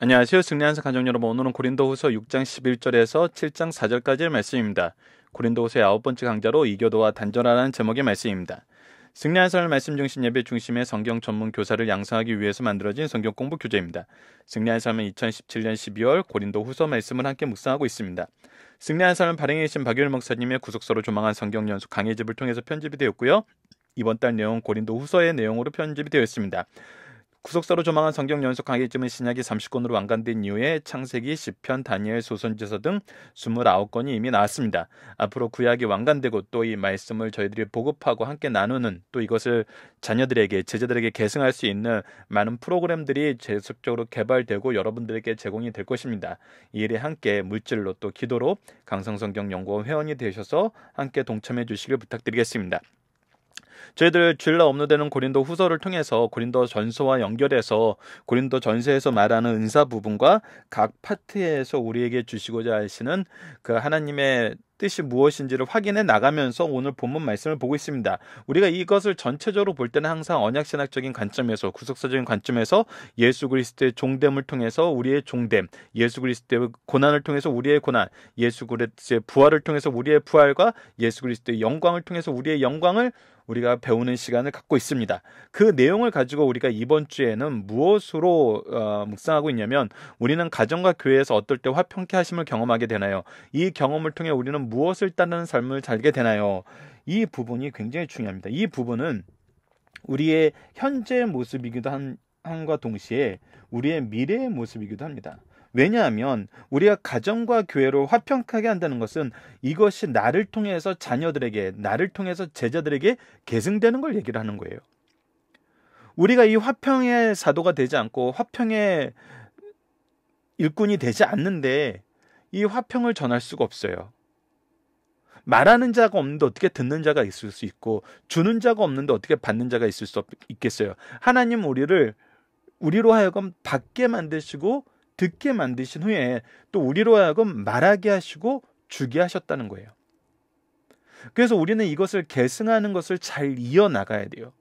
안녕하세요. 승리한사 가정 여러분. 오늘은 고린도후서 6장 11절에서 7장 4절까지의 말씀입니다. 고린도후서의 아홉 번째 강좌로 이교도와 단절하라는 제목의 말씀입니다. 승리한 사삶 말씀 중심 예배 중심의 성경 전문 교사를 양성하기 위해서 만들어진 성경 공부 교재입니다. 승리한 삶은 2017년 12월 고린도 후서 말씀을 함께 묵상하고 있습니다. 승리한 삶은 발행해 주신 박유일 목사님의 구속서로 조망한 성경 연수 강의집을 통해서 편집이 되었고요. 이번 달 내용 고린도 후서의 내용으로 편집이 되었습니다. 구속사로 조망한 성경 연속 강의쯤의 신약이 30권으로 완간된 이후에 창세기, 시편, 다니엘, 소선지서 등 29권이 이미 나왔습니다. 앞으로 구약이 완간되고 또 이 말씀을 저희들이 보급하고 함께 나누는 또 이것을 자녀들에게 제자들에게 계승할 수 있는 많은 프로그램들이 계속적으로 개발되고 여러분들에게 제공이 될 것입니다. 이 일에 함께 물질로 또 기도로 강성성경 연구원 회원이 되셔서 함께 동참해 주시길 부탁드리겠습니다. 저희들 주일 업로드되는 고린도 후서를 통해서 고린도 전서와 연결해서 고린도 전서에서 말하는 은사 부분과 각 파트에서 우리에게 주시고자 하시는 그 하나님의 뜻이 무엇인지를 확인해 나가면서 오늘 본문 말씀을 보고 있습니다. 우리가 이것을 전체적으로 볼 때는 항상 언약신학적인 관점에서 구속사적인 관점에서 예수 그리스도의 종됨을 통해서 우리의 종됨, 예수 그리스도의 고난을 통해서 우리의 고난, 예수 그리스도의 부활을 통해서 우리의 부활과 예수 그리스도의 영광을 통해서 우리의 영광을 우리가 배우는 시간을 갖고 있습니다. 그 내용을 가지고 우리가 이번 주에는 무엇으로 어, 묵상하고 있냐면 우리는 가정과 교회에서 어떨 때 화평케 하심을 경험하게 되나요? 이 경험을 통해 우리는 무엇을 따르는 삶을 살게 되나요? 이 부분이 굉장히 중요합니다. 이 부분은 우리의 현재 모습이기도 한, 함과 동시에 우리의 미래의 모습이기도 합니다. 왜냐하면 우리가 가정과 교회로 화평하게 한다는 것은 이것이 나를 통해서 자녀들에게, 나를 통해서 제자들에게 계승되는 걸 얘기를 하는 거예요. 우리가 이 화평의 사도가 되지 않고 화평의 일꾼이 되지 않는데 이 화평을 전할 수가 없어요. 말하는 자가 없는데 어떻게 듣는 자가 있을 수 있고 주는 자가 없는데 어떻게 받는 자가 있을 수 있겠어요. 하나님 우리를 우리로 하여금 받게 만드시고 듣게 만드신 후에 또 우리로 하여금 말하게 하시고 주게 하셨다는 거예요. 그래서 우리는 이것을 계승하는 것을 잘 이어나가야 돼요.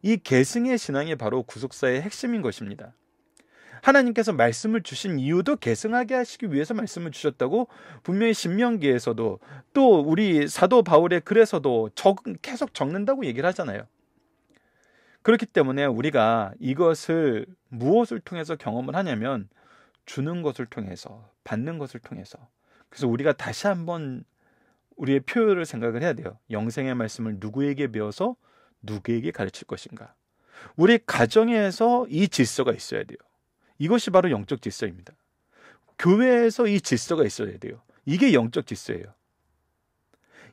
이 계승의 신앙이 바로 구속사의 핵심인 것입니다. 하나님께서 말씀을 주신 이유도 계승하게 하시기 위해서 말씀을 주셨다고 분명히 신명기에서도 또 우리 사도 바울의 글에서도 적, 계속 적는다고 얘기를 하잖아요. 그렇기 때문에 우리가 이것을 무엇을 통해서 경험을 하냐면 주는 것을 통해서 받는 것을 통해서 그래서 우리가 다시 한번 우리의 표현을 생각을 해야 돼요. 영생의 말씀을 누구에게 배워서 누구에게 가르칠 것인가. 우리 가정에서 이 질서가 있어야 돼요. 이것이 바로 영적 질서입니다. 교회에서 이 질서가 있어야 돼요. 이게 영적 질서예요.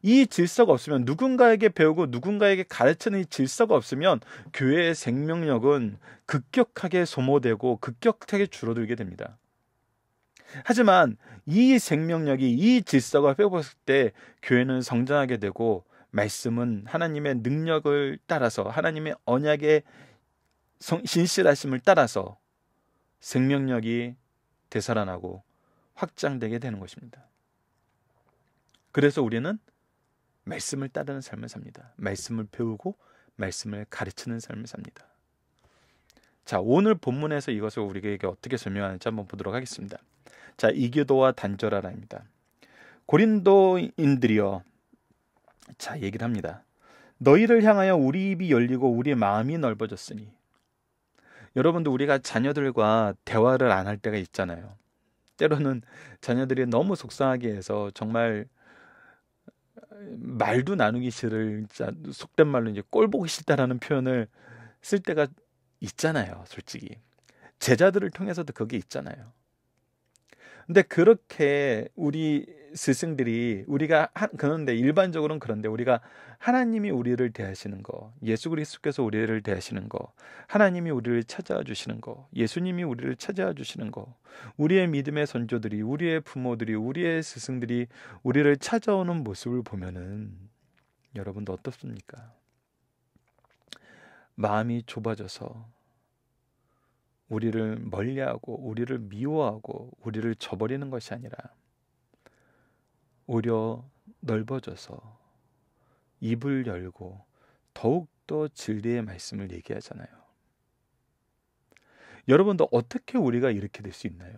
이 질서가 없으면 누군가에게 배우고 누군가에게 가르치는 이 질서가 없으면 교회의 생명력은 급격하게 소모되고 급격하게 줄어들게 됩니다. 하지만 이 생명력이 이 질서가 회복했을 때 교회는 성장하게 되고 말씀은 하나님의 능력을 따라서 하나님의 언약의 성, 신실하심을 따라서 생명력이 되살아나고 확장되게 되는 것입니다. 그래서 우리는 말씀을 따르는 삶을 삽니다. 말씀을 배우고 말씀을 가르치는 삶을 삽니다. 자, 오늘 본문에서 이것을 우리에게 어떻게 설명하는지 한번 보도록 하겠습니다. 자, 이교도와 단절하라입니다. 고린도인들이여, 자, 얘기를 합니다. 너희를 향하여 우리 입이 열리고 우리의 마음이 넓어졌으니 여러분도 우리가 자녀들과 대화를 안 할 때가 있잖아요. 때로는 자녀들이 너무 속상하게 해서 정말 말도 나누기 싫을 속된 말로 이제 꼴 보기 싫다라는 표현을 쓸 때가 있잖아요, 솔직히. 제자들을 통해서도 그게 있잖아요. 근데 그렇게 우리 스승들이 우리가 한 그런데 일반적으로는 그런데 우리가 하나님이 우리를 대하시는 거, 예수 그리스도께서 우리를 대하시는 거, 하나님이 우리를 찾아와 주시는 거, 예수님이 우리를 찾아와 주시는 거, 우리의 믿음의 선조들이, 우리의 부모들이, 우리의 스승들이 우리를 찾아오는 모습을 보면은 여러분도 어떻습니까? 마음이 좁아져서 우리를 멀리하고 우리를 미워하고 우리를 저버리는 것이 아니라 오히려 넓어져서 입을 열고 더욱더 진리의 말씀을 얘기하잖아요. 여러분도 어떻게 우리가 이렇게 될 수 있나요?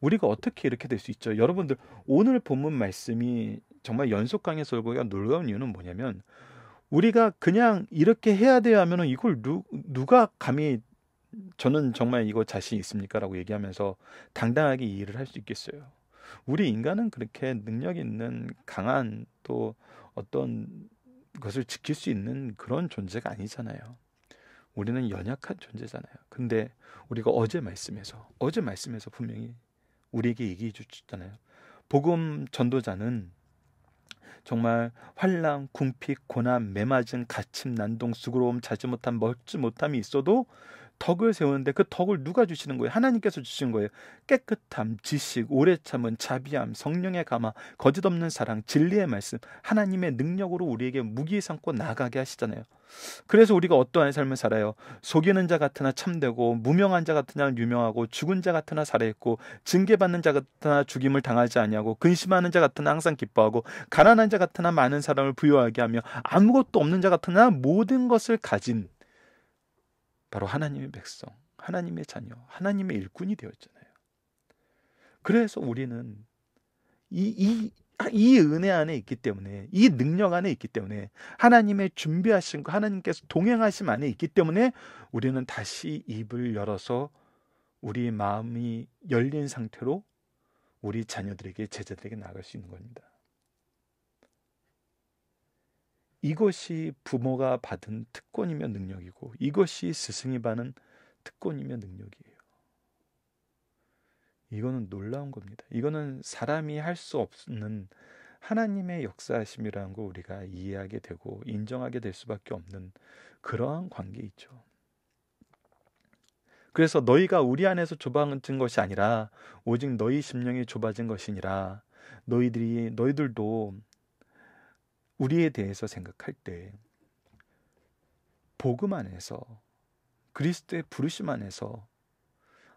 우리가 어떻게 이렇게 될 수 있죠? 여러분들 오늘 본문 말씀이 정말 연속 강의 설교가 놀라운 이유는 뭐냐면 우리가 그냥 이렇게 해야 돼요 하면은 이걸 누, 누가 감히 저는 정말 이거 자신 있습니까라고 얘기하면서 당당하게 이해를할수 있겠어요. 우리 인간은 그렇게 능력 있는 강한 또 어떤 것을 지킬 수 있는 그런 존재가 아니잖아요. 우리는 연약한 존재잖아요. 근데 우리가 어제 말씀에서 어제 말씀에서 분명히 우리에게 얘기해 주셨잖아요. 복음 전도자는 정말 환란, 궁핍, 고난, 매맞은, 가침, 난동, 수고로움, 자지 못한, 먹지 못함이 있어도 덕을 세우는데 그 덕을 누가 주시는 거예요? 하나님께서 주신 거예요. 깨끗함, 지식, 오래 참은, 자비함, 성령의 감화, 거짓 없는 사랑, 진리의 말씀, 하나님의 능력으로 우리에게 무기 삼고 나가게 하시잖아요. 그래서 우리가 어떠한 삶을 살아요? 속이는 자 같으나 참되고 무명한 자 같으나 유명하고 죽은 자 같으나 살아있고 징계받는 자 같으나 죽임을 당하지 아니하고 근심하는 자 같으나 항상 기뻐하고 가난한 자 같으나 많은 사람을 부여하게 하며 아무것도 없는 자 같으나 모든 것을 가진 바로 하나님의 백성, 하나님의 자녀, 하나님의 일꾼이 되었잖아요. 그래서 우리는 이, 이, 이 은혜 안에 있기 때문에, 이 능력 안에 있기 때문에, 하나님의 준비하신 거, 하나님께서 동행하심 안에 있기 때문에, 우리는 다시 입을 열어서 우리 마음이 열린 상태로 우리 자녀들에게, 제자들에게 나아갈 수 있는 겁니다. 이것이 부모가 받은 특권이며 능력이고 이것이 스승이 받은 특권이며 능력이에요. 이거는 놀라운 겁니다. 이거는 사람이 할 수 없는 하나님의 역사심이라는 걸 우리가 이해하게 되고 인정하게 될 수밖에 없는 그러한 관계 있죠. 그래서 너희가 우리 안에서 좁아진 것이 아니라 오직 너희 심령이 좁아진 것이니라 너희들이 너희들도 우리에 대해서 생각할 때 복음 안에서 그리스도의 부르심 안에서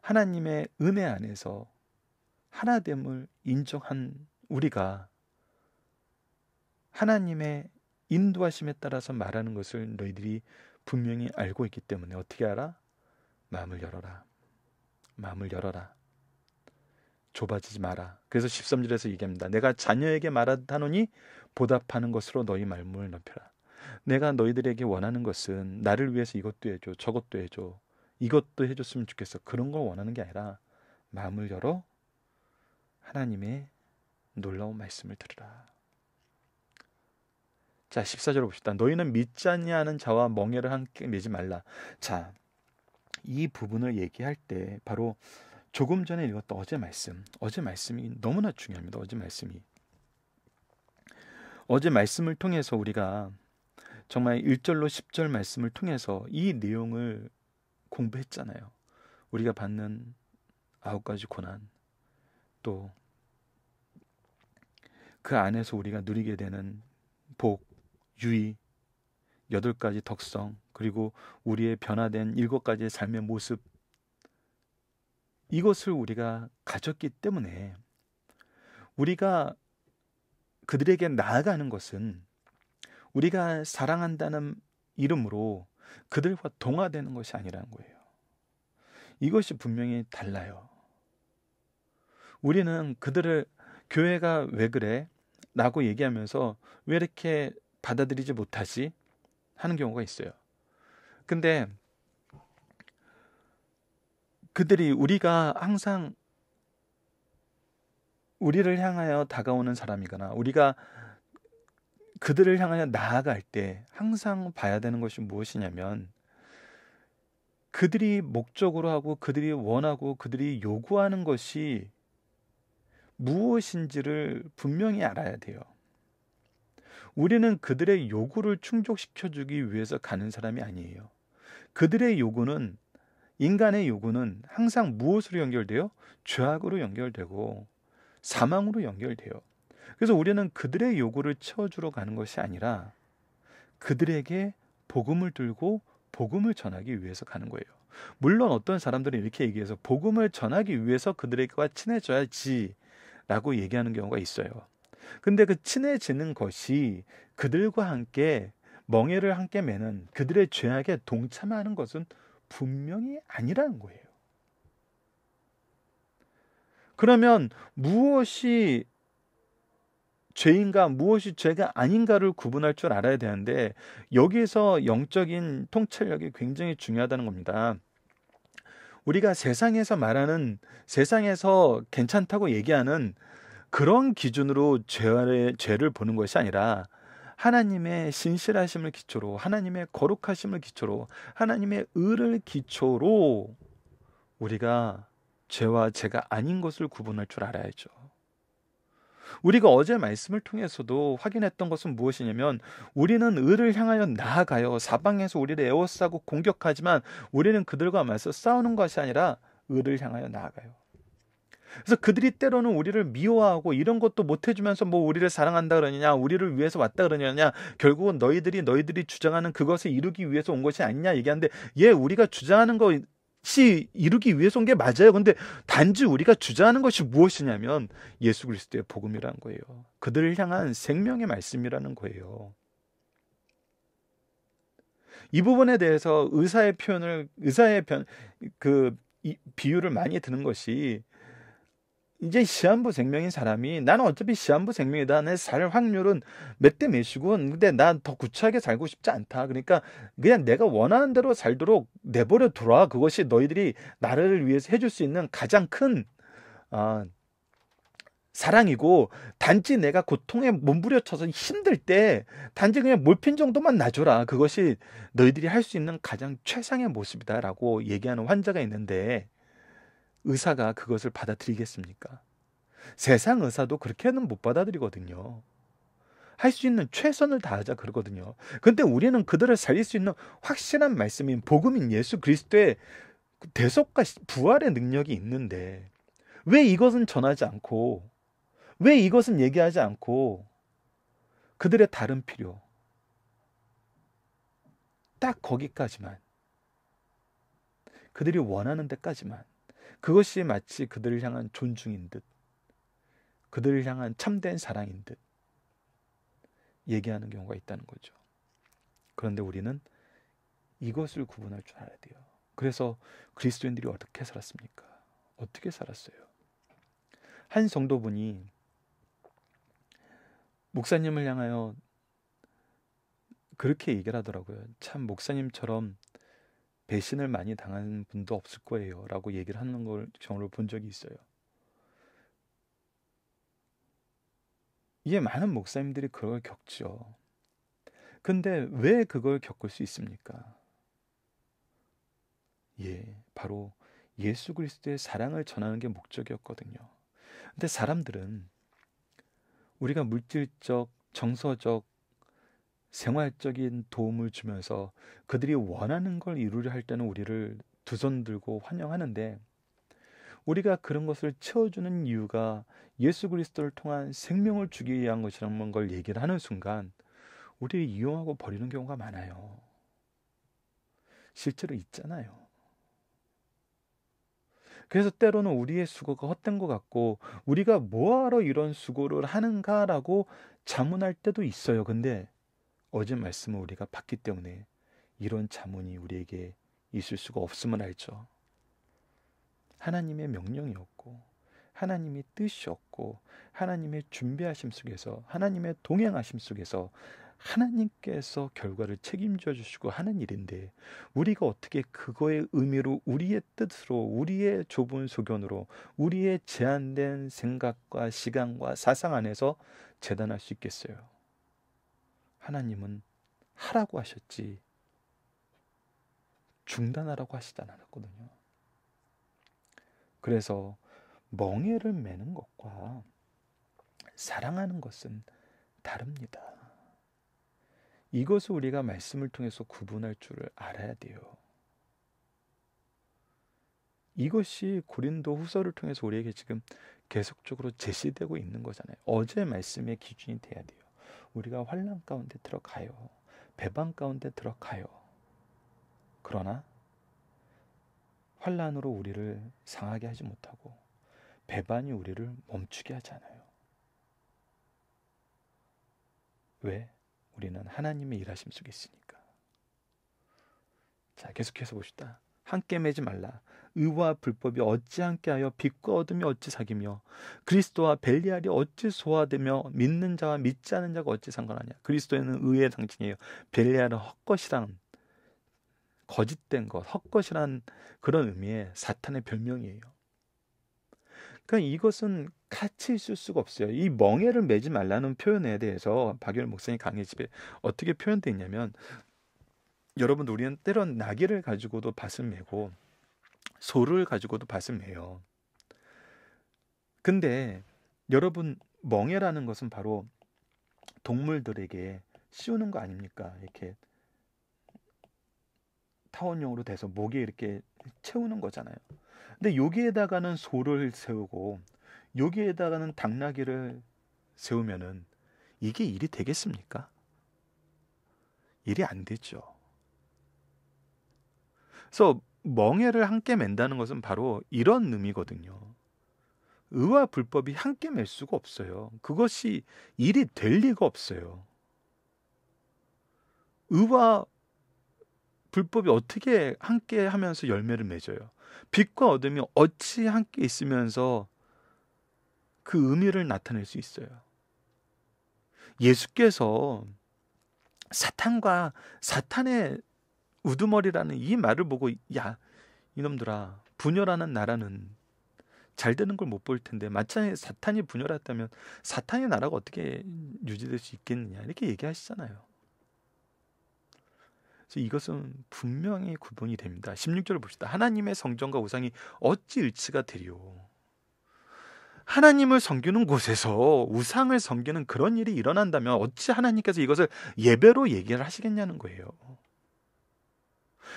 하나님의 은혜 안에서 하나됨을 인정한 우리가 하나님의 인도하심에 따라서 말하는 것을 너희들이 분명히 알고 있기 때문에 어떻게 알아? 마음을 열어라. 마음을 열어라. 좁아지지 마라. 그래서 13절에서 얘기합니다. 내가 자녀에게 말하다노니 보답하는 것으로 너희 말문을 넓혀라. 내가 너희들에게 원하는 것은 나를 위해서 이것도 해줘, 저것도 해줘, 이것도 해줬으면 좋겠어. 그런 걸 원하는 게 아니라 마음을 열어 하나님의 놀라운 말씀을 들으라. 자, 14절 봅시다. 너희는 믿자니하는 자와 멍해를 함께 내지 말라. 자, 이 부분을 얘기할 때 바로 조금 전에 읽었던 어제 말씀, 어제 말씀이 너무나 중요합니다. 어제 말씀이 어제 말씀을 통해서 우리가 정말 1절로 10절 말씀을 통해서 이 내용을 공부했잖아요. 우리가 받는 아홉 가지 고난 또 그 안에서 우리가 누리게 되는 복, 유의, 여덟 가지 덕성, 그리고 우리의 변화된 일곱 가지의 삶의 모습 이것을 우리가 가졌기 때문에 우리가 그들에게 나아가는 것은 우리가 사랑한다는 이름으로 그들과 동화되는 것이 아니라는 거예요. 이것이 분명히 달라요. 우리는 그들을 교회가 왜 그래? 라고 얘기하면서 왜 이렇게 받아들이지 못하지? 하는 경우가 있어요. 근데 그들이 우리가 항상 우리를 향하여 다가오는 사람이거나 우리가 그들을 향하여 나아갈 때 항상 봐야 되는 것이 무엇이냐면 그들이 목적으로 하고 그들이 원하고 그들이 요구하는 것이 무엇인지를 분명히 알아야 돼요. 우리는 그들의 요구를 충족시켜 주기 위해서 가는 사람이 아니에요. 그들의 요구는 인간의 요구는 항상 무엇으로 연결되어 죄악으로 연결되고 사망으로 연결되어 그래서 우리는 그들의 요구를 채워주러 가는 것이 아니라 그들에게 복음을 들고 복음을 전하기 위해서 가는 거예요. 물론 어떤 사람들은 이렇게 얘기해서 복음을 전하기 위해서 그들과 친해져야지 라고 얘기하는 경우가 있어요. 근데 그 친해지는 것이 그들과 함께 멍해를 함께 매는 그들의 죄악에 동참하는 것은 분명히 아니라는 거예요. 그러면 무엇이 죄인가 무엇이 죄가 아닌가를 구분할 줄 알아야 되는데 여기에서 영적인 통찰력이 굉장히 중요하다는 겁니다. 우리가 세상에서 말하는 세상에서 괜찮다고 얘기하는 그런 기준으로 죄를, 죄를 보는 것이 아니라 하나님의 신실하심을 기초로 하나님의 거룩하심을 기초로 하나님의 의를 기초로 우리가 죄와 죄가 아닌 것을 구분할 줄 알아야죠. 우리가 어제 말씀을 통해서도 확인했던 것은 무엇이냐면 우리는 을을 향하여 나아가요. 사방에서 우리를 애워싸고 공격하지만 우리는 그들과 맞서 싸우는 것이 아니라 을을 향하여 나아가요. 그래서 그들이 때로는 우리를 미워하고 이런 것도 못 해주면서 뭐 우리를 사랑한다 그러느냐, 우리를 위해서 왔다 그러느냐, 결국은 너희들이 너희들이 주장하는 그것을 이루기 위해서 온 것이 아니냐 얘기하는데, 예, 우리가 주장하는 거 같이 이루기 위해서 온 게 맞아요. 근데 단지 우리가 주장하는 것이 무엇이냐면 예수 그리스도의 복음이라는 거예요. 그들을 향한 생명의 말씀이라는 거예요. 이 부분에 대해서 의사의 표현을 의사의 변, 그 이, 비유를 많이 드는 것이 이제 시한부 생명인 사람이 나는 어차피 시한부 생명이다. 내 살 확률은 몇 대 몇이고 근데 난 더 구차하게 살고 싶지 않다. 그러니까 그냥 내가 원하는 대로 살도록 내버려 둬라 그것이 너희들이 나를 위해서 해줄 수 있는 가장 큰 아, 사랑이고 단지 내가 고통에 몸부려쳐서 힘들 때 단지 그냥 몰핀 정도만 놔줘라. 그것이 너희들이 할 수 있는 가장 최상의 모습이다라고 얘기하는 환자가 있는데 의사가 그것을 받아들이겠습니까? 세상 의사도 그렇게는 못 받아들이거든요. 할 수 있는 최선을 다하자 그러거든요. 근데 우리는 그들을 살릴 수 있는 확실한 말씀인 복음인 예수 그리스도의 그 대속과 부활의 능력이 있는데 왜 이것은 전하지 않고 왜 이것은 얘기하지 않고 그들의 다른 필요 딱 거기까지만 그들이 원하는 데까지만 그것이 마치 그들을 향한 존중인 듯, 그들을 향한 참된 사랑인 듯 얘기하는 경우가 있다는 거죠. 그런데 우리는 이것을 구분할 줄 알아야 돼요. 그래서 그리스도인들이 어떻게 살았습니까? 어떻게 살았어요? 한 성도분이 목사님을 향하여 그렇게 얘기를 하더라고요. 참 목사님처럼 배신을 많이 당한 분도 없을 거예요. 라고 얘기를 하는 걸 경우를 본 적이 있어요. 이게 많은 목사님들이 그걸 겪죠. 근데 왜 그걸 겪을 수 있습니까? 예, 바로 예수 그리스도의 사랑을 전하는 게 목적이었거든요. 근데 사람들은 우리가 물질적, 정서적, 생활적인 도움을 주면서 그들이 원하는 걸 이루려 할 때는 우리를 두 손 들고 환영하는데 우리가 그런 것을 채워주는 이유가 예수 그리스도를 통한 생명을 주기 위한 것이라는 걸 얘기를 하는 순간 우리를 이용하고 버리는 경우가 많아요. 실제로 있잖아요. 그래서 때로는 우리의 수고가 헛된 것 같고 우리가 뭐하러 이런 수고를 하는가라고 자문할 때도 있어요. 근데 어제 말씀을 우리가 받기 때문에 이런 자문이 우리에게 있을 수가 없음을 알죠. 하나님의 명령이었고 하나님의 뜻이었고 하나님의 준비하심 속에서 하나님의 동행하심 속에서 하나님께서 결과를 책임져 주시고 하는 일인데 우리가 어떻게 그거의 의미로 우리의 뜻으로 우리의 좁은 소견으로 우리의 제한된 생각과 시간과 사상 안에서 재단할 수 있겠어요. 하나님은 하라고 하셨지 중단하라고 하시지 않았거든요. 그래서 멍해를 매는 것과 사랑하는 것은 다릅니다. 이것을 우리가 말씀을 통해서 구분할 줄을 알아야 돼요. 이것이 고린도 후서를 통해서 우리에게 지금 계속적으로 제시되고 있는 거잖아요. 어제 말씀의 기준이 돼야 돼요. 우리가 환란 가운데 들어가요. 배반 가운데 들어가요. 그러나 환란으로 우리를 상하게 하지 못하고 배반이 우리를 멈추게 하잖아요. 왜? 우리는 하나님의 일하심 속에 있으니까. 자, 계속해서 봅시다. 함께 매지 말라. 의와 불법이 어찌 함께하여 빛과 어둠이 어찌 사귀며 그리스도와 벨리알이 어찌 소화되며 믿는 자와 믿지 않는 자가 어찌 상관하냐. 그리스도에는 의의 상징이에요. 벨리알은 헛것이란 거짓된 것, 헛것이란 그런 의미의 사탄의 별명이에요. 그러니까 이것은 같이 있을 수가 없어요. 이 멍해를 매지 말라는 표현에 대해서 박열 목사님 강의 집에 어떻게 표현되어 있냐면 여러분 우리는 때론 나귀를 가지고도 밭을 메고 소를 가지고도 밭을 메요. 근데 여러분 멍해라는 것은 바로 동물들에게 씌우는 거 아닙니까? 이렇게 타원용으로 돼서 목에 이렇게 채우는 거잖아요. 근데 여기에다가는 소를 세우고 여기에다가는 당나귀를 세우면은 이게 일이 되겠습니까? 일이 안 되죠. 그래서 멍해를 함께 맨다는 것은 바로 이런 의미거든요. 의와 불법이 함께 맬 수가 없어요. 그것이 일이 될 리가 없어요. 의와 불법이 어떻게 함께 하면서 열매를 맺어요? 빛과 어둠이 어찌 함께 있으면서 그 의미를 나타낼 수 있어요. 예수께서 사탄과 사탄의 우두머리라는 이 말을 보고 야 이놈들아 분열하는 나라는 잘 되는 걸 못 볼 텐데 마찬가지 사탄이 분열했다면 사탄의 나라가 어떻게 유지될 수 있겠느냐 이렇게 얘기하시잖아요. 그래서 이것은 분명히 구분이 됩니다. 16절을 봅시다. 하나님의 성전과 우상이 어찌 일치가 되리요? 하나님을 섬기는 곳에서 우상을 섬기는 그런 일이 일어난다면 어찌 하나님께서 이것을 예배로 얘기를 하시겠냐는 거예요.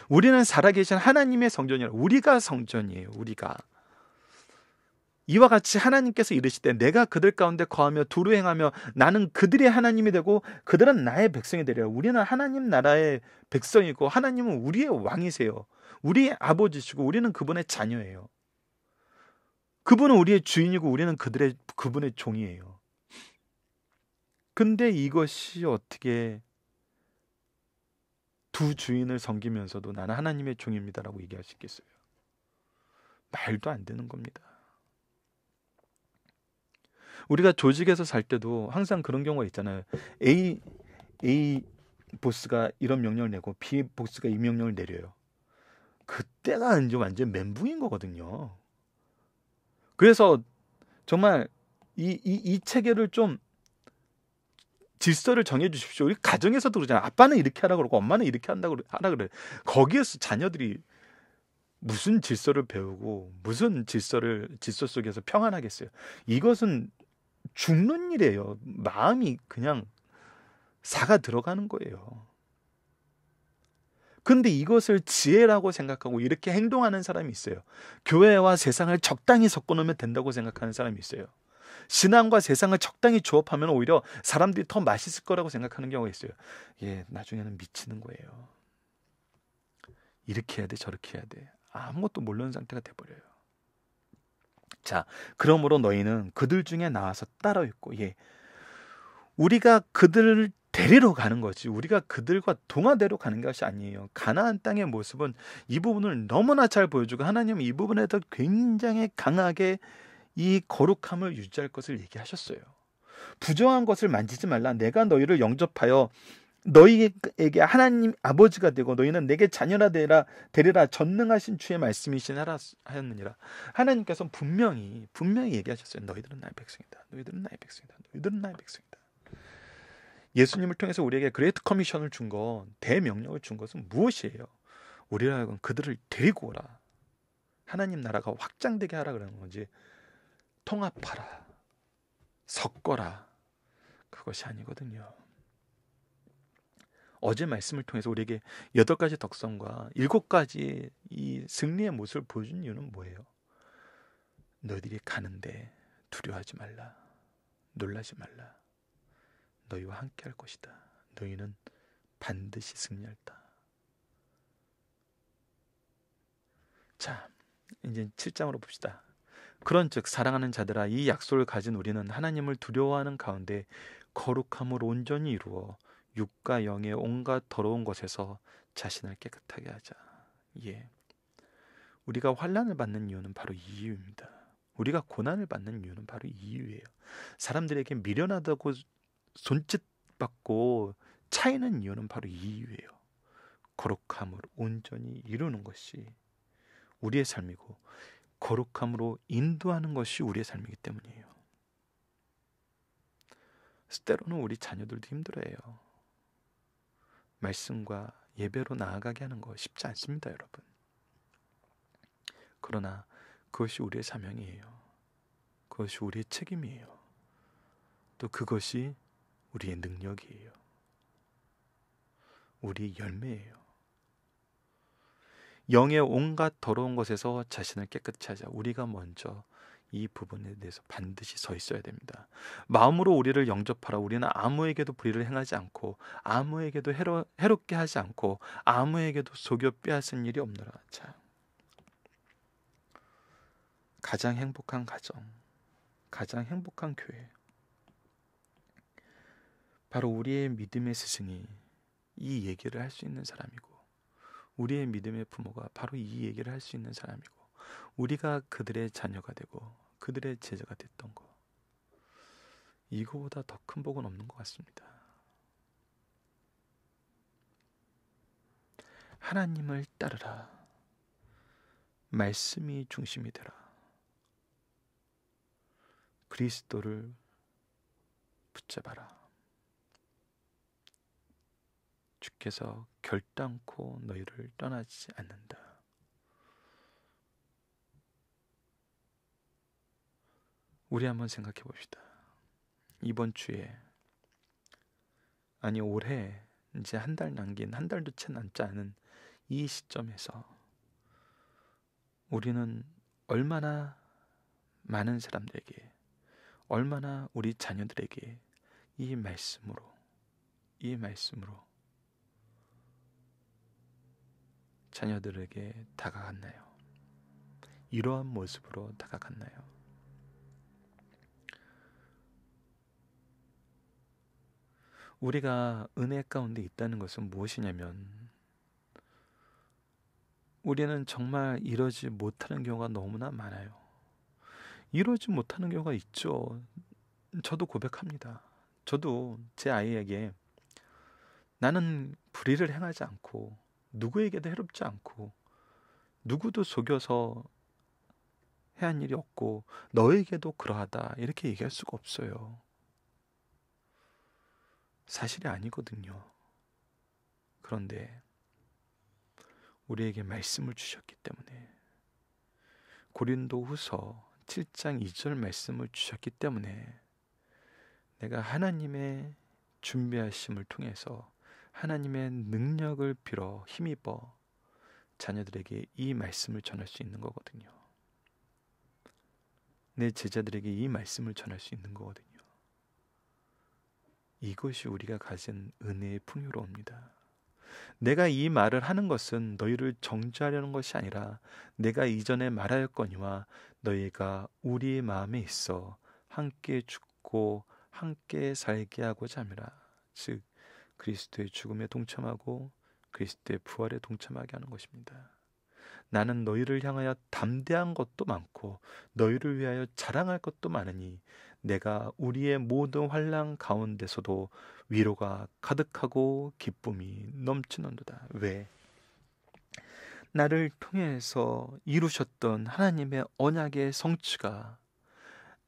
우리는 살아계신 하나님의 성전이라 우리가 성전이에요. 우리가 이와 같이 하나님께서 이르시되 내가 그들 가운데 거하며 두루 행하며 나는 그들의 하나님이 되고 그들은 나의 백성이 되리라. 우리는 하나님 나라의 백성이고 하나님은 우리의 왕이세요. 우리의 아버지시고 우리는 그분의 자녀예요. 그분은 우리의 주인이고 우리는 그들의 그분의 종이에요. 근데 이것이 어떻게 두 주인을 섬기면서도 나는 하나님의 종입니다라고 얘기할 수 있겠어요? 말도 안 되는 겁니다. 우리가 조직에서 살 때도 항상 그런 경우가 있잖아요. A A 보스가 이런 명령을 내고 B 보스가 이 명령을 내려요. 그때가 이제 완전 멘붕인 거거든요. 그래서 정말 이, 이, 이 체계를 좀 질서를 정해 주십시오. 우리 가정에서도 그러잖아요. 아빠는 이렇게 하라 그러고 엄마는 이렇게 한다고 하라 그래. 거기에서 자녀들이 무슨 질서를 배우고 무슨 질서를 질서 속에서 평안하겠어요. 이것은 죽는 일이에요. 마음이 그냥 사가 들어가는 거예요. 근데 이것을 지혜라고 생각하고 이렇게 행동하는 사람이 있어요. 교회와 세상을 적당히 섞어놓으면 된다고 생각하는 사람이 있어요. 신앙과 세상을 적당히 조합하면 오히려 사람들이 더 맛있을 거라고 생각하는 경우가 있어요. 예, 나중에는 미치는 거예요. 이렇게 해야 돼, 저렇게 해야 돼. 아무것도 모르는 상태가 돼버려요. 자, 그러므로 너희는 그들 중에 나와서 따로 있고, 예. 우리가 그들을 데리러 가는 거지. 우리가 그들과 동화대로 가는 것이 아니에요. 가나안 땅의 모습은 이 부분을 너무나 잘 보여주고 하나님은 이 부분에 더 굉장히 강하게 이 거룩함을 유지할 것을 얘기하셨어요. 부정한 것을 만지지 말라. 내가 너희를 영접하여 너희에게 하나님 아버지가 되고 너희는 내게 자녀라 되라 되리라 전능하신 주의 말씀이신 하였느니라 하나님께서 분명히 분명히 얘기하셨어요 너희들은 나의 백성이다 너희들은 나의 백성이다 너희들은 나의 백성이다 예수님을 통해서 우리에게 그레이트 커미션을 준 건 대명령을 준 것은 무엇이에요 우리라 하여금 그들을 데리고 오라 하나님 나라가 확장되게 하라 그러는 건지 통합하라. 섞어라. 그것이 아니거든요. 어제 말씀을 통해서 우리에게 여덟 가지 덕성과 일곱 가지 이 승리의 모습을 보여준 이유는 뭐예요? 너희들이 가는데 두려워하지 말라. 놀라지 말라. 너희와 함께 할 것이다. 너희는 반드시 승리할다. 자, 이제 7장으로 봅시다. 그런즉 사랑하는 자들아 이 약속을 가진 우리는 하나님을 두려워하는 가운데 거룩함을 온전히 이루어 육과 영의 온갖 더러운 것에서 자신을 깨끗하게 하자. 예. 우리가 환란을 받는 이유는 바로 이 이유입니다. 우리가 고난을 받는 이유는 바로 이 이유예요. 사람들에게 미련하다고 손짓받고 차이는 이유는 바로 이 이유예요. 거룩함을 온전히 이루는 것이 우리의 삶이고 거룩함으로 인도하는 것이 우리의 삶이기 때문이에요. 때로는 우리 자녀들도 힘들어해요. 말씀과 예배로 나아가게 하는 거 쉽지 않습니다, 여러분. 그러나 그것이 우리의 사명이에요. 그것이 우리의 책임이에요. 또 그것이 우리의 능력이에요. 우리의 열매예요. 영의 온갖 더러운 것에서 자신을 깨끗이 하자. 우리가 먼저 이 부분에 대해서 반드시 서 있어야 됩니다. 마음으로 우리를 영접하라. 우리는 아무에게도 불의를 행하지 않고 아무에게도 해로, 해롭게 하지 않고 아무에게도 속여 빼앗은 일이 없느라 자, 가장 행복한 가정, 가장 행복한 교회. 바로 우리의 믿음의 스승이 이 얘기를 할 수 있는 사람이고 우리의 믿음의 부모가 바로 이 얘기를 할 수 있는 사람이고 우리가 그들의 자녀가 되고 그들의 제자가 됐던 거 이거보다 더 큰 복은 없는 것 같습니다. 하나님을 따르라. 말씀이 중심이 되라. 그리스도를 붙잡아라. 주께서 결단코 너희를 떠나지 않는다. 우리 한번 생각해 봅시다. 이번 주에 아니 올해 이제 한 달 남긴 한 달도 채 남지 않은 이 시점에서 우리는 얼마나 많은 사람들에게 얼마나 우리 자녀들에게 이 말씀으로 이 말씀으로 자녀들에게 다가갔나요? 이러한 모습으로 다가갔나요? 우리가 은혜 가운데 있다는 것은 무엇이냐면 우리는 정말 이러지 못하는 경우가 너무나 많아요. 이러지 못하는 경우가 있죠. 저도 고백합니다. 저도 제 아이에게 나는 불의를 행하지 않고 누구에게도 해롭지 않고 누구도 속여서 해한 일이 없고 너에게도 그러하다 이렇게 얘기할 수가 없어요. 사실이 아니거든요. 그런데 우리에게 말씀을 주셨기 때문에 고린도 후서 7장 2절 말씀을 주셨기 때문에 내가 하나님의 준비하심을 통해서 하나님의 능력을 빌어 힘입어 자녀들에게 이 말씀을 전할 수 있는 거거든요. 내 제자들에게 이 말씀을 전할 수 있는 거거든요. 이것이 우리가 가진 은혜의 풍요로움니다 입 내가 이 말을 하는 것은 너희를 정죄하려는 것이 아니라 내가 이전에 말하였거니와 너희가 우리의 마음에 있어 함께 죽고 함께 살게 하고자 함이라. 즉 그리스도의 죽음에 동참하고 그리스도의 부활에 동참하게 하는 것입니다. 나는 너희를 향하여 담대한 것도 많고 너희를 위하여 자랑할 것도 많으니 내가 우리의 모든 환란 가운데서도 위로가 가득하고 기쁨이 넘치는도다. 왜? 나를 통해서 이루셨던 하나님의 언약의 성취가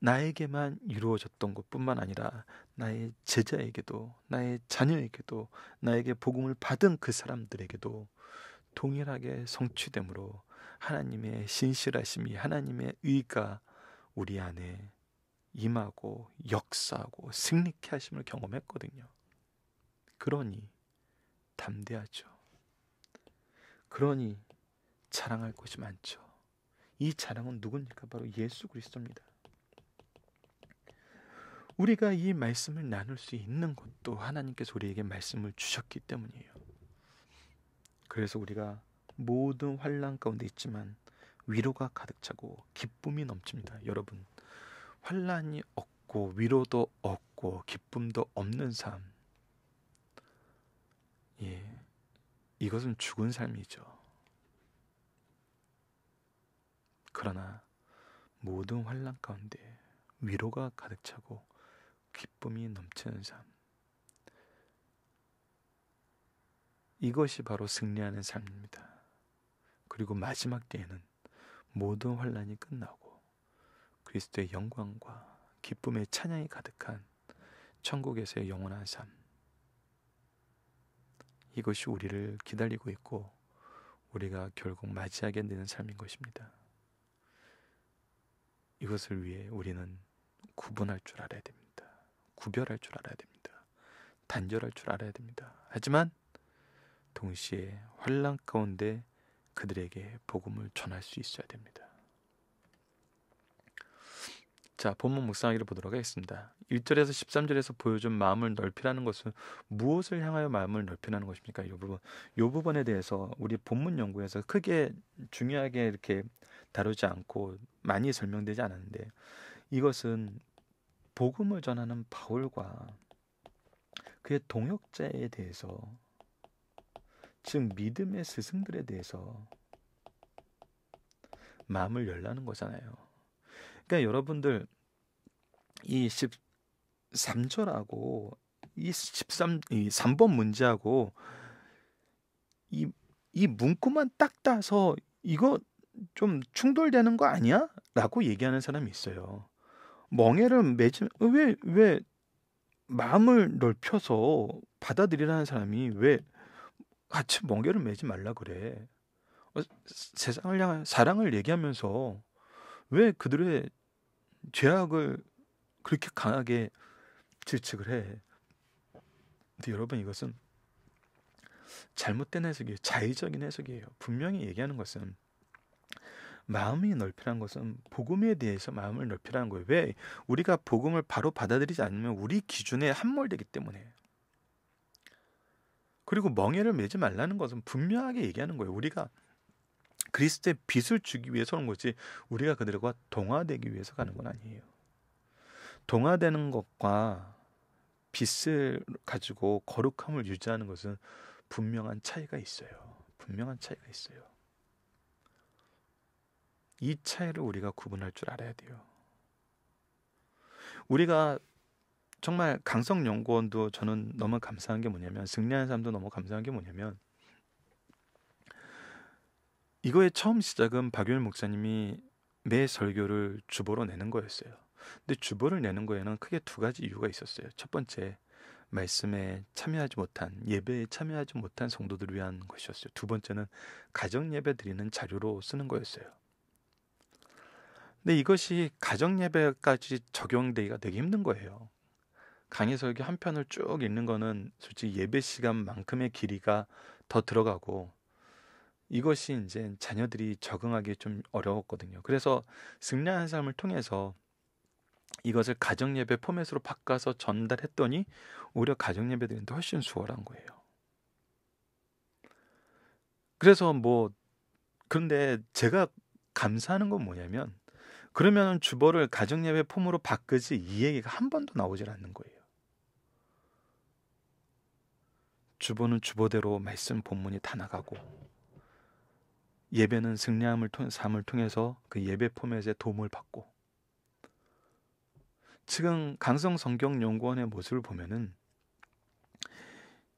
나에게만 이루어졌던 것뿐만 아니라 나의 제자에게도 나의 자녀에게도 나에게 복음을 받은 그 사람들에게도 동일하게 성취됨으로 하나님의 신실하심이 하나님의 의가 우리 안에 임하고 역사하고 승리케 하심을 경험했거든요. 그러니 담대하죠. 그러니 자랑할 것이 많죠. 이 자랑은 누굽니까? 바로 예수 그리스도입니다. 우리가 이 말씀을 나눌 수 있는 것도 하나님께서 우리에게 말씀을 주셨기 때문이에요. 그래서 우리가 모든 환란 가운데 있지만 위로가 가득 차고 기쁨이 넘칩니다. 여러분 환란이 없고 위로도 없고 기쁨도 없는 삶 예, 이것은 죽은 삶이죠. 그러나 모든 환란 가운데 위로가 가득 차고 기쁨이 넘치는 삶. 이것이 바로 승리하는 삶입니다. 그리고 마지막 때에는 모든 환란이 끝나고 그리스도의 영광과 기쁨의 찬양이 가득한 천국에서의 영원한 삶. 이것이 우리를 기다리고 있고 우리가 결국 맞이하게 되는 삶인 것입니다. 이것을 위해 우리는 구분할 줄 알아야 됩니다. 구별할 줄 알아야 됩니다. 단절할 줄 알아야 됩니다. 하지만 동시에 환란 가운데 그들에게 복음을 전할 수 있어야 됩니다. 자, 본문 묵상하기를 보도록 하겠습니다. 1절에서 13절에서 보여준 마음을 넓히라는 것은 무엇을 향하여 마음을 넓히라는 것입니까? 이 부분. 이 부분에 대해서 우리 본문 연구에서 크게 중요하게 이렇게 다루지 않고 많이 설명되지 않았는데 이것은 복음을 전하는 바울과 그의 동역자에 대해서 즉 믿음의 스승들에 대해서 마음을 열라는 거잖아요. 그러니까 여러분들 이 13절하고 이 13, 이 3번 문제하고 이, 이 문구만 딱 따서 이거 좀 충돌되는 거 아니야? 라고 얘기하는 사람이 있어요. 멍해를 매지 왜 왜 마음을 넓혀서 받아들이라는 사람이 왜 같이 멍해를 매지 말라 그래? 어, 세상을 향한 사랑을 얘기하면서 왜 그들의 죄악을 그렇게 강하게 질책을 해? 근데 여러분 이것은 잘못된 해석이에요. 자의적인 해석이에요. 분명히 얘기하는 것은 마음이 넓히란 것은 복음에 대해서 마음을 넓히라는 거예요. 왜 우리가 복음을 바로 받아들이지 않으면 우리 기준에 함몰되기 때문에. 그리고 멍해를 매지 말라는 것은 분명하게 얘기하는 거예요. 우리가 그리스도의 빛을 주기 위해서 오는 거지 우리가 그들과 동화되기 위해서 가는 건 아니에요. 동화되는 것과 빛을 가지고 거룩함을 유지하는 것은 분명한 차이가 있어요. 분명한 차이가 있어요. 이 차이를 우리가 구분할 줄 알아야 돼요. 우리가 정말 강성 연구원도 저는 너무 감사한 게 뭐냐면 승리하는 사람도 너무 감사한 게 뭐냐면 이거의 처음 시작은 박윤일 목사님이 매 설교를 주보로 내는 거였어요. 근데 주보를 내는 거에는 크게 두 가지 이유가 있었어요. 첫 번째, 말씀에 참여하지 못한 예배에 참여하지 못한 성도들을 위한 것이었어요. 두 번째는 가정 예배 드리는 자료로 쓰는 거였어요. 근데 이것이 가정 예배까지 적용되기가 되게 힘든 거예요. 강의설교 한 편을 쭉 읽는 거는 솔직히 예배 시간만큼의 길이가 더 들어가고 이것이 이제 자녀들이 적응하기 좀 어려웠거든요. 그래서 승리하는 삶을 통해서 이것을 가정 예배 포맷으로 바꿔서 전달했더니 오히려 가정 예배들인데 훨씬 수월한 거예요. 그래서 뭐 그런데 제가 감사하는 건 뭐냐면 그러면 주보를 가정예배 폼으로 바꾸지 이 얘기가 한 번도 나오질 않는 거예요. 주보는 주보대로 말씀 본문이 다 나가고 예배는 승리함을 통, 삶을 통해서 그 예배 포맷에 도움을 받고 지금 강성 성경 연구원의 모습을 보면은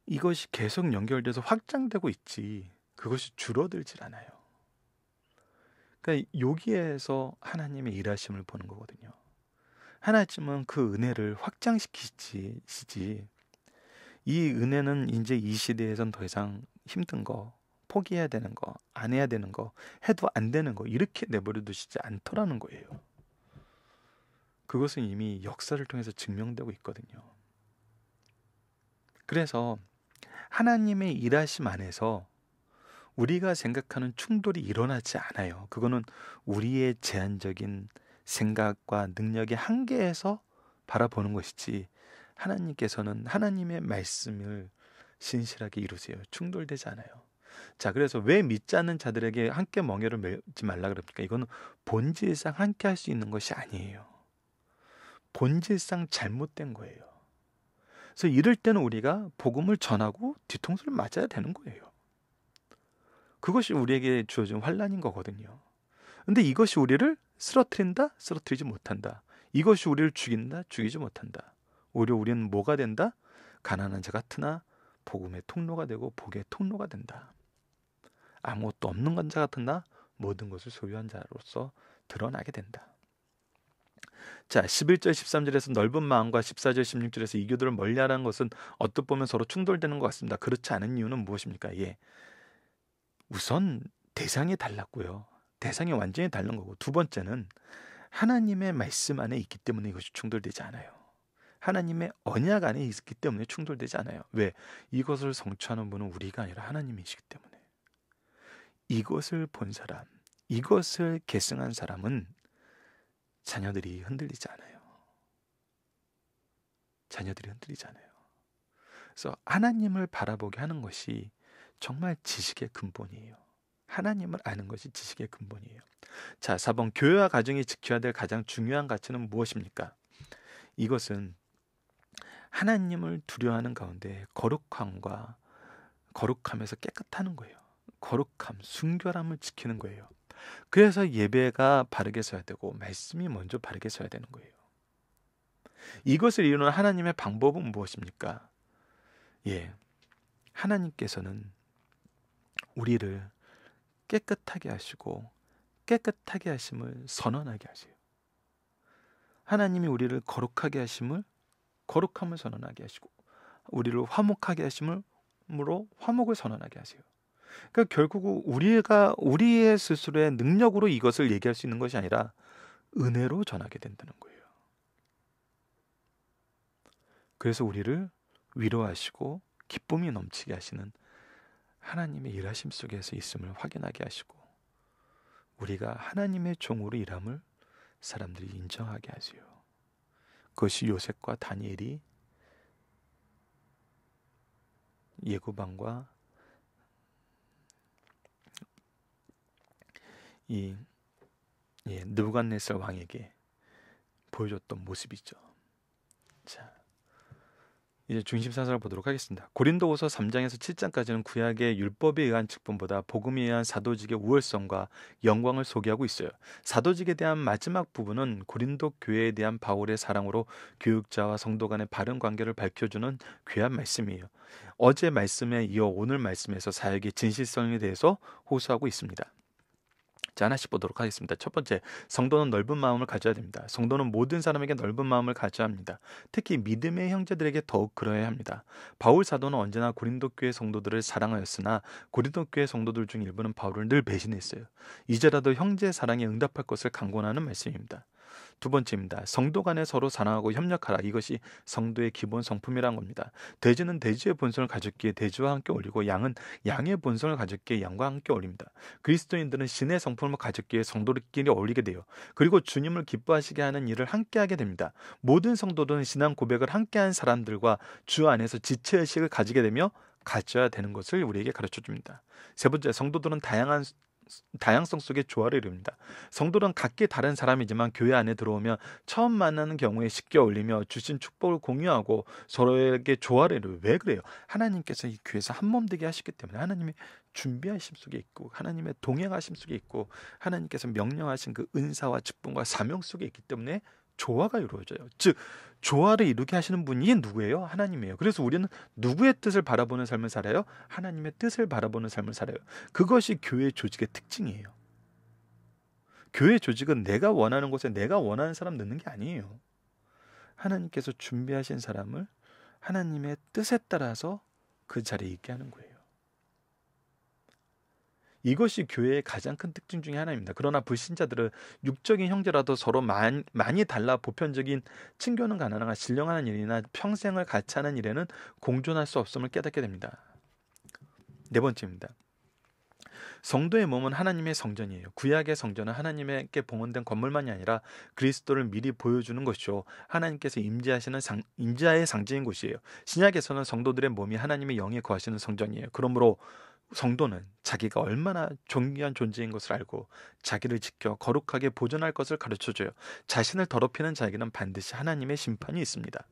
이것이 계속 연결돼서 확장되고 있지 그것이 줄어들질 않아요. 그러니까 여기에서 하나님의 일하심을 보는 거거든요. 하나쯤은 그 은혜를 확장시키시지. 이 은혜는 이제 이 시대에선 더 이상 힘든 거, 포기해야 되는 거, 안 해야 되는 거, 해도 안 되는 거 이렇게 내버려 두시지 않더라는 거예요. 그것은 이미 역사를 통해서 증명되고 있거든요. 그래서 하나님의 일하심 안에서 우리가 생각하는 충돌이 일어나지 않아요. 그거는 우리의 제한적인 생각과 능력의 한계에서 바라보는 것이지 하나님께서는 하나님의 말씀을 신실하게 이루세요. 충돌되지 않아요. 자, 그래서 왜 믿지 않는 자들에게 함께 멍해를 메지 말라 그럽니까? 이거는 본질상 함께 할 수 있는 것이 아니에요. 본질상 잘못된 거예요. 그래서 이럴 때는 우리가 복음을 전하고 뒤통수를 맞아야 되는 거예요. 그것이 우리에게 주어진 환란인 거거든요. 근데 이것이 우리를 쓰러뜨린다, 쓰러뜨리지 못한다. 이것이 우리를 죽인다, 죽이지 못한다. 오히려 우리는 뭐가 된다? 가난한 자 같으나 복음의 통로가 되고 복의 통로가 된다. 아무것도 없는 건자 같으나 모든 것을 소유한 자로서 드러나게 된다. 자, 11절 13절에서 넓은 마음과 14절 16절에서 이교도를 멀리하라는 것은 어떻게 보면 서로 충돌되는 것 같습니다. 그렇지 않은 이유는 무엇입니까? 예. 우선 대상이 달랐고요. 대상이 완전히 다른 거고 두 번째는 하나님의 말씀 안에 있기 때문에 이것이 충돌되지 않아요. 하나님의 언약 안에 있기 때문에 충돌되지 않아요. 왜? 이것을 성취하는 분은 우리가 아니라 하나님이시기 때문에. 이것을 본 사람, 이것을 계승한 사람은 자녀들이 흔들리지 않아요. 자녀들이 흔들리지 않아요. 그래서 하나님을 바라보게 하는 것이 정말 지식의 근본이에요. 하나님을 아는 것이 지식의 근본이에요. 자, 4번 교회와 가정이 지켜야 될 가장 중요한 가치는 무엇입니까? 이것은 하나님을 두려워하는 가운데 거룩함과 거룩함에서 깨끗하는 거예요. 거룩함, 순결함을 지키는 거예요. 그래서 예배가 바르게 서야 되고 말씀이 먼저 바르게 서야 되는 거예요. 이것을 이루는 하나님의 방법은 무엇입니까? 예. 하나님께서는 우리를 깨끗하게 하시고 깨끗하게 하심을 선언하게 하세요. 하나님이 우리를 거룩하게 하심을 거룩함을 선언하게 하시고 우리를 화목하게 하심으로 화목을 선언하게 하세요. 그러니까 결국 우리가 우리의 스스로의 능력으로 이것을 얘기할 수 있는 것이 아니라 은혜로 전하게 된다는 거예요. 그래서 우리를 위로하시고 기쁨이 넘치게 하시는 하나님의 일하심 속에서 있음을 확인하게 하시고 우리가 하나님의 종으로 일함을 사람들이 인정하게 하세요. 그것이 요셉과 다니엘이 예고방과 이 느부갓네살 예, 왕에게 보여줬던 모습이죠. 자. 이제 중심 사설을 보도록 하겠습니다. 고린도후서 3장에서 7장까지는 구약의 율법에 의한 직분보다 복음에 의한 사도직의 우월성과 영광을 소개하고 있어요. 사도직에 대한 마지막 부분은 고린도 교회에 대한 바울의 사랑으로 교육자와 성도 간의 바른 관계를 밝혀주는 귀한 말씀이에요. 어제 말씀에 이어 오늘 말씀에서 사역의 진실성에 대해서 호소하고 있습니다. 자, 하나씩 보도록 하겠습니다. 첫 번째, 성도는 넓은 마음을 가져야 됩니다. 성도는 모든 사람에게 넓은 마음을 가져야 합니다. 특히 믿음의 형제들에게 더욱 그러해야 합니다. 바울 사도는 언제나 고린도교의 성도들을 사랑하였으나 고린도교의 성도들 중 일부는 바울을 늘 배신했어요. 이제라도 형제 사랑에 응답할 것을 강권하는 말씀입니다. 두 번째입니다. 성도 간에 서로 사랑하고 협력하라. 이것이 성도의 기본 성품이란 겁니다. 돼지는 돼지의 본성을 가졌기에 돼지와 함께 올리고 양은 양의 본성을 가졌기에 양과 함께 올립니다. 그리스도인들은 신의 성품을 가졌기에 성도끼리 어울리게 돼요. 그리고 주님을 기뻐하시게 하는 일을 함께 하게 됩니다. 모든 성도들은 신앙 고백을 함께 한 사람들과 주 안에서 지체 의식을 가지게 되며 가져야 되는 것을 우리에게 가르쳐 줍니다. 세 번째, 성도들은 다양한 다양성 속의 조화를 이룹니다. 성도는 각기 다른 사람이지만 교회 안에 들어오면 처음 만나는 경우에 쉽게 어울리며 주신 축복을 공유하고 서로에게 조화를 이루왜 그래요? 하나님께서 이 교회에서 한몸 되게 하시기 때문에 하나님의 준비하심 속에 있고 하나님의 동행하심 속에 있고 하나님께서 명령하신 그 은사와 직분과 사명 속에 있기 때문에 조화가 이루어져요. 즉 조화를 이루게 하시는 분이 누구예요? 하나님이에요. 그래서 우리는 누구의 뜻을 바라보는 삶을 살아요? 하나님의 뜻을 바라보는 삶을 살아요. 그것이 교회 조직의 특징이에요. 교회 조직은 내가 원하는 곳에 내가 원하는 사람 넣는 게 아니에요. 하나님께서 준비하신 사람을 하나님의 뜻에 따라서 그 자리에 있게 하는 거예요. 이것이 교회의 가장 큰 특징 중의 하나입니다. 그러나 불신자들은 육적인 형제라도 서로 많이, 많이 달라 보편적인 친교는 가능하나 신령하는 일이나 평생을 같이 하는 일에는 공존할 수 없음을 깨닫게 됩니다. 네 번째입니다. 성도의 몸은 하나님의 성전이에요. 구약의 성전은 하나님에게 봉헌된 건물만이 아니라 그리스도를 미리 보여주는 것이죠. 하나님께서 임재하시는 상, 임재의 상징인 곳이에요. 신약에서는 성도들의 몸이 하나님의 영에 거하시는 성전이에요. 그러므로 성도는 자기가 얼마나 존귀한 존재인 것을 알고 자기를 지켜 거룩하게 보존할 것을 가르쳐줘요. 자신을 더럽히는 자에게는 반드시 하나님의 심판이 있습니다.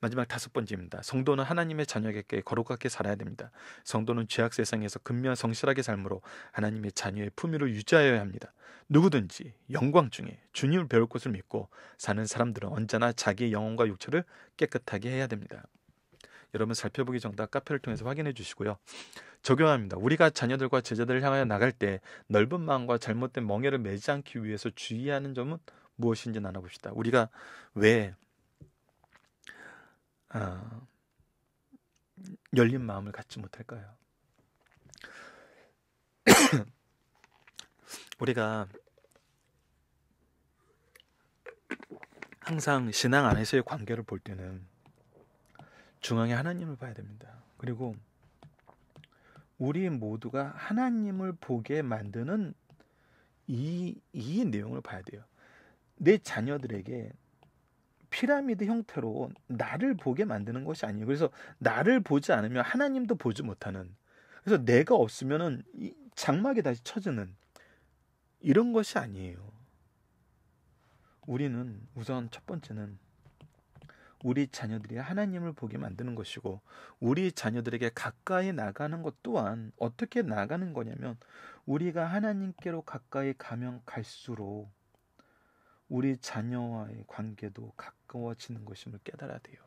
마지막 다섯 번째입니다. 성도는 하나님의 자녀에게 거룩하게 살아야 됩니다. 성도는 죄악 세상에서 근면 성실하게 삶으로 하나님의 자녀의 품위를 유지하여야 합니다. 누구든지 영광 중에 주님을 배울 것을 믿고 사는 사람들은 언제나 자기의 영혼과 육체를 깨끗하게 해야 됩니다. 여러분 살펴보기 정답 카페를 통해서 확인해 주시고요. 적용합니다. 우리가 자녀들과 제자들을 향하여 나갈 때 넓은 마음과 잘못된 멍에를 매지 않기 위해서 주의하는 점은 무엇인지 나눠봅시다. 우리가 왜 어, 열린 마음을 갖지 못할까요? 우리가 항상 신앙 안에서의 관계를 볼 때는 중앙에 하나님을 봐야 됩니다. 그리고 우리 모두가 하나님을 보게 만드는 이, 이 내용을 봐야 돼요. 내 자녀들에게 피라미드 형태로 나를 보게 만드는 것이 아니에요. 그래서 나를 보지 않으면 하나님도 보지 못하는. 그래서 내가 없으면 장막에 다시 쳐지는 이런 것이 아니에요. 우리는 우선 첫 번째는 우리 자녀들이 하나님을 보게 만드는 것이고 우리 자녀들에게 가까이 나가는 것 또한 어떻게 나가는 거냐면 우리가 하나님께로 가까이 가면 갈수록 우리 자녀와의 관계도 가까워지는 것임을 깨달아야 돼요.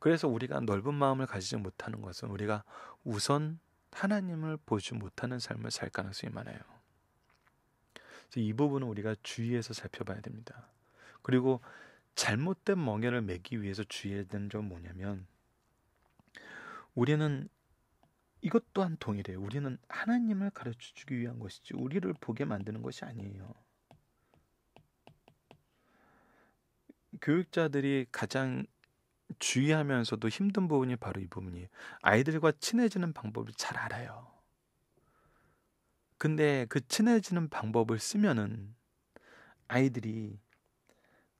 그래서 우리가 넓은 마음을 가지지 못하는 것은 우리가 우선 하나님을 보지 못하는 삶을 살 가능성이 많아요. 그래서 이 부분은 우리가 주의해서 살펴봐야 됩니다. 그리고 잘못된 멍에를 매기 위해서 주의해야 되는 점은 뭐냐면 우리는 이것 또한 동일해요. 우리는 하나님을 가르쳐 주기 위한 것이지 우리를 보게 만드는 것이 아니에요. 교육자들이 가장 주의하면서도 힘든 부분이 바로 이 부분이에요. 아이들과 친해지는 방법을 잘 알아요. 근데 그 친해지는 방법을 쓰면은 아이들이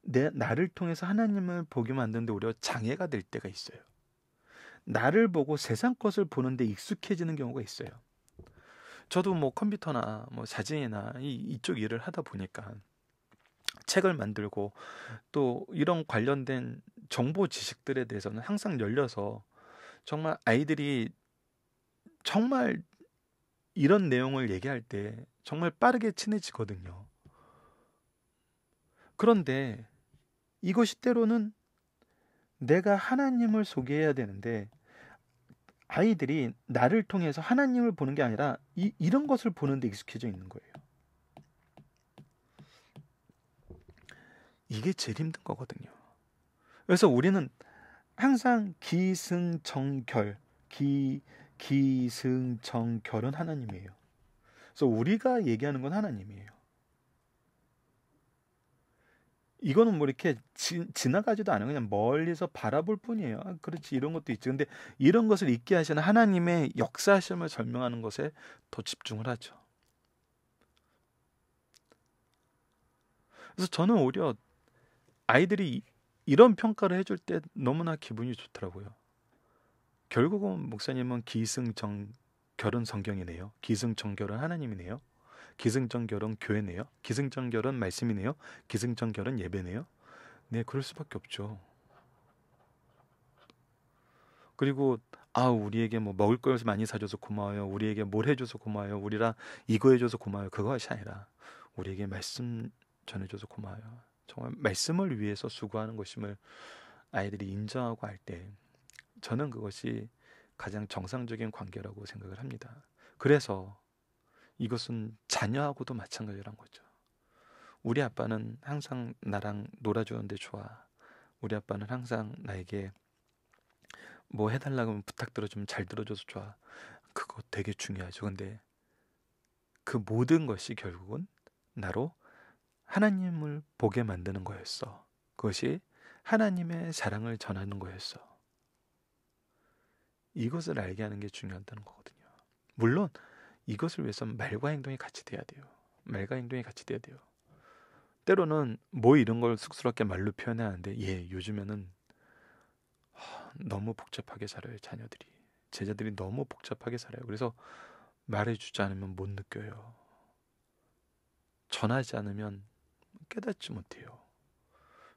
내 나를 통해서 하나님을 보게 만드는데 오히려 장애가 될 때가 있어요. 나를 보고 세상 것을 보는데 익숙해지는 경우가 있어요. 저도 뭐 컴퓨터나 뭐 사진이나 이, 이쪽 일을 하다 보니까 책을 만들고 또 이런 관련된 정보 지식들에 대해서는 항상 열려서 정말 아이들이 정말 이런 내용을 얘기할 때 정말 빠르게 친해지거든요. 그런데 이것이 때로는 내가 하나님을 소개해야 되는데 아이들이 나를 통해서 하나님을 보는 게 아니라 이, 이런 것을 보는데 익숙해져 있는 거예요. 이게 제일 힘든 거거든요. 그래서 우리는 항상 기승정결, 기 기승청 결혼 하나님이에요. 그래서 우리가 얘기하는 건 하나님이에요. 이거는 뭐 이렇게 지, 나가지도 않아요. 그냥 멀리서 바라볼 뿐이에요. 아, 그렇지 이런 것도 있지. 근데 이런 것을 잊게 하시는 하나님의 역사심을 설명하는 것에 더 집중을 하죠. 그래서 저는 오히려 아이들이 이런 평가를 해줄 때 너무나 기분이 좋더라고요. 결국은 목사님은 기승정 결혼 성경이네요. 기승정 결혼 하나님이네요. 기승정 결혼 교회네요. 기승정 결혼 말씀이네요. 기승정 결혼 예배네요. 네, 그럴 수밖에 없죠. 그리고 아 우리에게 뭐 먹을 걸 많이 사줘서 고마워요. 우리에게 뭘 해줘서 고마워요. 우리라 이거 해줘서 고마워요. 그것이 아니라 우리에게 말씀 전해줘서 고마워요. 정말 말씀을 위해서 수고하는 것임을 아이들이 인정하고 할때 저는 그것이 가장 정상적인 관계라고 생각을 합니다. 그래서 이것은 자녀하고도 마찬가지란 거죠. 우리 아빠는 항상 나랑 놀아주는데 좋아. 우리 아빠는 항상 나에게 뭐 해달라고 하면 부탁 들어주면 잘 들어줘서 좋아. 그거 되게 중요하죠. 근데 그 모든 것이 결국은 나로 하나님을 보게 만드는 거였어. 그것이 하나님의 사랑을 전하는 거였어. 이것을 알게 하는 게 중요하다는 거거든요. 물론 이것을 위해서 말과 행동이 같이 돼야 돼요. 말과 행동이 같이 돼야 돼요. 때로는 뭐 이런 걸 쑥스럽게 말로 표현하는데 예 요즘에는 너무 복잡하게 살아요 자녀들이 제자들이 너무 복잡하게 살아요 그래서 말해주지 않으면 못 느껴요 전하지 않으면 깨닫지 못해요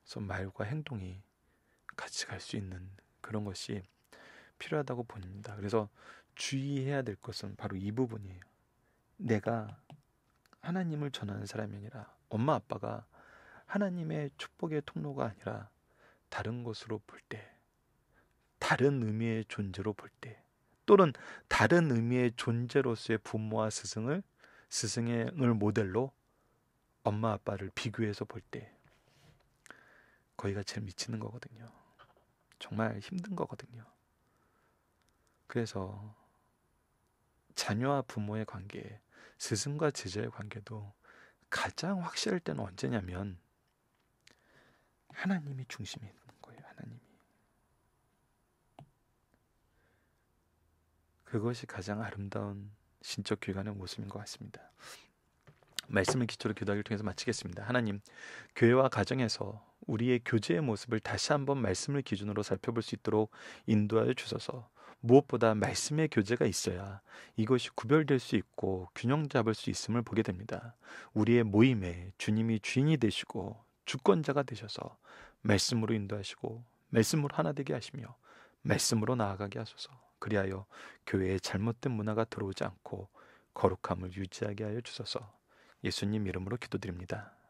그래서 말과 행동이 같이 갈 수 있는 그런 것이 필요하다고 봅니다. 그래서 주의해야 될 것은 바로 이 부분이에요. 내가 하나님을 전하는 사람이 아니라 엄마 아빠가 하나님의 축복의 통로가 아니라 다른 것으로 볼 때, 다른 의미의 존재로 볼 때, 또는 다른 의미의 존재로서의 부모와 스승을 스승을 모델로 엄마 아빠를 비교해서 볼 때 거기가 제일 미치는 거거든요. 정말 힘든 거거든요. 그래서 자녀와 부모의 관계, 스승과 제자의 관계도 가장 확실할 때는 언제냐면 하나님이 중심이 있는 거예요. 하나님이. 그것이 가장 아름다운 신적 교관의 모습인 것 같습니다. 말씀을 기초로 교도하기를 통해서 마치겠습니다. 하나님, 교회와 가정에서 우리의 교제의 모습을 다시 한번 말씀을 기준으로 살펴볼 수 있도록 인도하여 주소서. 무엇보다 말씀의 교제가 있어야 이것이 구별될 수 있고 균형 잡을 수 있음을 보게 됩니다. 우리의 모임에 주님이 주인이 되시고 주권자가 되셔서 말씀으로 인도하시고 말씀으로 하나 되게 하시며 말씀으로 나아가게 하소서. 그리하여 교회에 잘못된 문화가 들어오지 않고 거룩함을 유지하게 하여 주소서. 예수님 이름으로 기도드립니다.